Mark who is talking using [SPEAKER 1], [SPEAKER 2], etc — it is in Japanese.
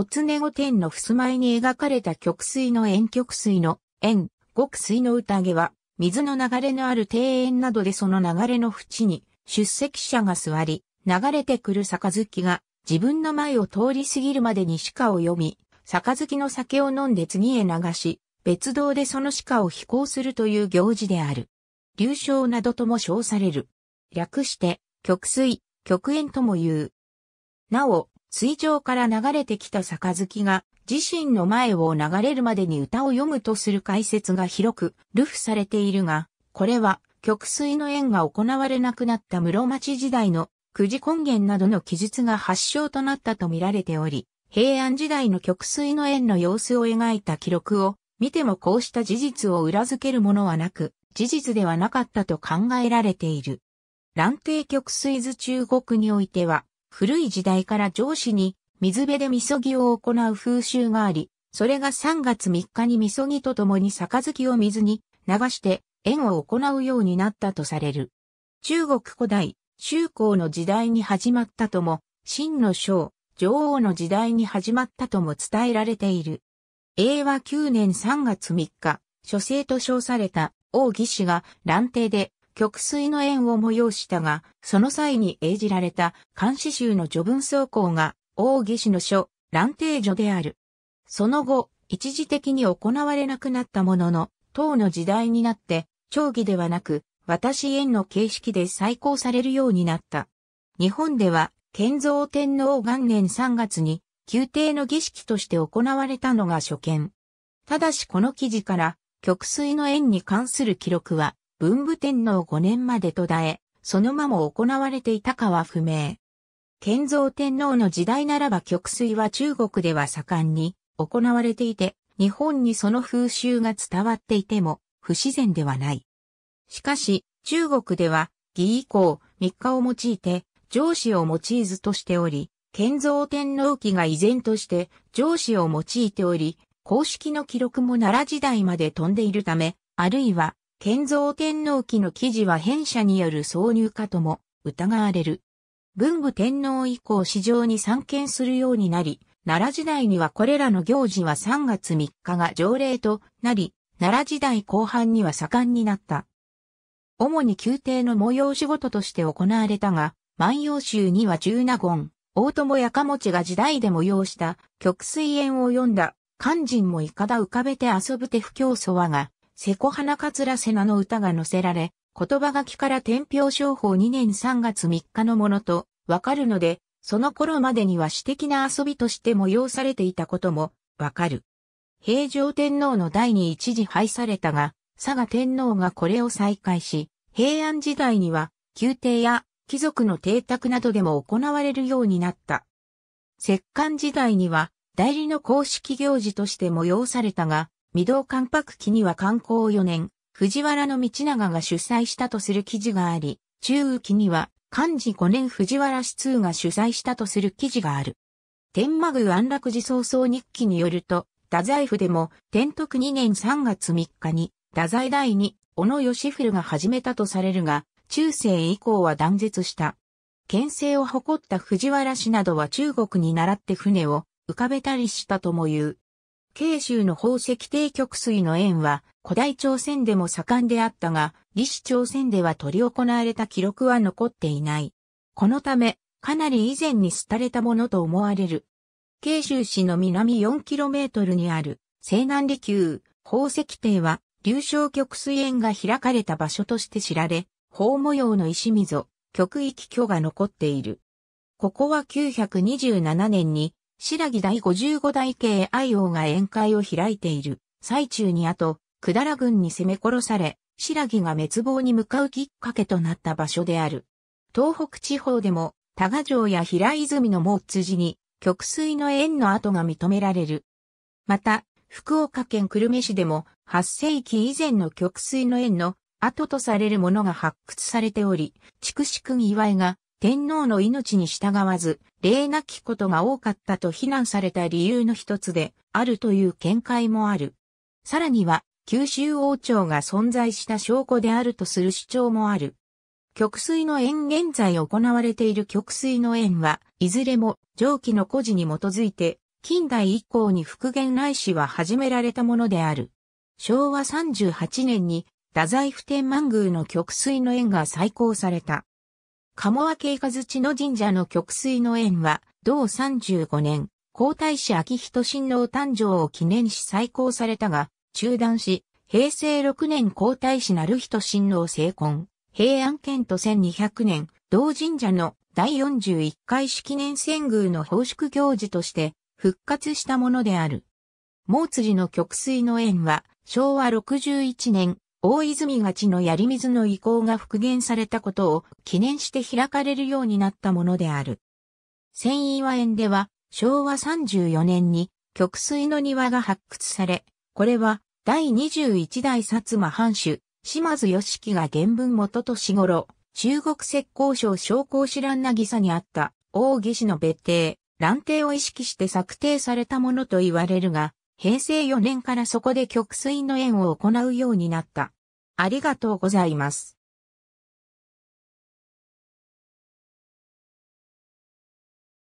[SPEAKER 1] おつね御殿の襖絵に描かれた極水の円極水の円、極水の宴は、水の流れのある庭園などでその流れの淵に出席者が座り、流れてくる杯が自分の前を通り過ぎるまでに鹿を読み、杯の酒を飲んで次へ流し、別動でその鹿を飛行するという行事である。流暢などとも称される。略して、極水、極縁とも言う。なお、水上から流れてきた月が自身の前を流れるまでに歌を読むとする解説が広く、流布されているが、これは曲水の縁が行われなくなった室町時代の九時根源などの記述が発祥となったと見られており、平安時代の曲水の縁の様子を描いた記録を見てもこうした事実を裏付けるものはなく、事実ではなかったと考えられている。蘭亭曲水図中国においては、古い時代から上司に水辺でみそぎを行う風習があり、それが3月3日にみそぎとともに杯を水に流して縁を行うようになったとされる。中国古代、周公の時代に始まったとも、秦の章、女王の時代に始まったとも伝えられている。英和9年3月3日、諸生と称された王義氏が乱帝で曲水の縁を催したが、その際に英じられた監視集の序文走行が、王義氏の書、乱定所である。その後、一時的に行われなくなったものの、唐の時代になって、長義ではなく、私縁の形式で再興されるようになった。日本では、建造天皇元年3月に、宮廷の儀式として行われたのが初見。ただしこの記事から、曲水の縁に関する記録は文武天皇5年まで途絶え、その間も行われていたかは不明。建造天皇の時代ならば極水は中国では盛んに行われていて、日本にその風習が伝わっていても不自然ではない。しかし、中国では、義以降、三日を用いて、上司を用いずとしており、建造天皇期が依然として上司を用いており、公式の記録も奈良時代まで飛んでいるため、あるいは建造天皇記の記事は変者による挿入かとも疑われる。文武天皇以降市場に参見するようになり、奈良時代にはこれらの行事は3月3日が条例となり、奈良時代後半には盛んになった。主に宮廷の模様仕事として行われたが、万葉集には十納言、大友やかもちが時代で模様した曲水園を読んだ、肝心もいかだ浮かべて遊ぶ手不教祖はが、瀬古花桂瀬名の歌が載せられ、言葉書きから天平商法2年3月3日のものとわかるので、その頃までには私的な遊びとして催されていたこともわかる。平城天皇の代に一時廃されたが、佐賀天皇がこれを再開し、平安時代には宮廷や貴族の邸宅などでも行われるようになった。摂関時代には代理の公式行事として催されたが、未道関白期には観光4年、藤原道長が主催したとする記事があり、中雨期には漢字5年藤原氏通が主催したとする記事がある。天満宮安楽寺早々日記によると、太宰府でも天徳2年3月3日に、太宰第に小野義古が始めたとされるが、中世以降は断絶した。県政を誇った藤原氏などは中国に倣って船を浮かべたりしたとも言う。慶州の宝石帝極水の縁は、古代朝鮮でも盛んであったが、李氏朝鮮では取り行われた記録は残っていない。このため、かなり以前に廃れたものと思われる。慶州市の南 4km にある西南離宮宝石帝は、流昇極水縁が開かれた場所として知られ、宝模様の石溝、極域巨が残っている。ここは927年に白木第55代系愛王が宴会を開いている最中に後、く百済軍に攻め殺され、白木が滅亡に向かうきっかけとなった場所である。東北地方でも、多賀城や平泉の毛辻に、極水の縁の跡が認められる。また、福岡県久留米市でも、8世紀以前の極水の縁の跡とされるものが発掘されており、筑紫君祝いが天皇の命に従わず、礼なきことが多かったと非難された理由の一つであるという見解もある。さらには、九州王朝が存在した証拠であるとする主張もある。極水の縁現在行われている極水の縁は、いずれも上記の故事に基づいて、近代以降に復元来史は始められたものである。昭和38年に、太宰府天満宮の極水の縁が再興された。鴨明け雷地の神社の極水の縁は、同35年、皇太子秋人親王誕生を記念し再興されたが、中断し、平成6年皇太子なる人親王成婚、平安県と1200年、同神社の第41回式年遷宮の奉祝行事として復活したものである。毛辻の極水の縁は、昭和61年、大泉町の槍水の遺構が復元されたことを記念して開かれるようになったものである。千岩園では昭和34年に極水の庭が発掘され、これは第21代薩摩藩主、島津義樹が原文元年頃、中国石膏省商工らんなぎさにあった、大義氏の別邸、乱邸を意識して策定されたものと言われるが、平成4年からそこで曲水の縁を行うようになった。ありがとうございます。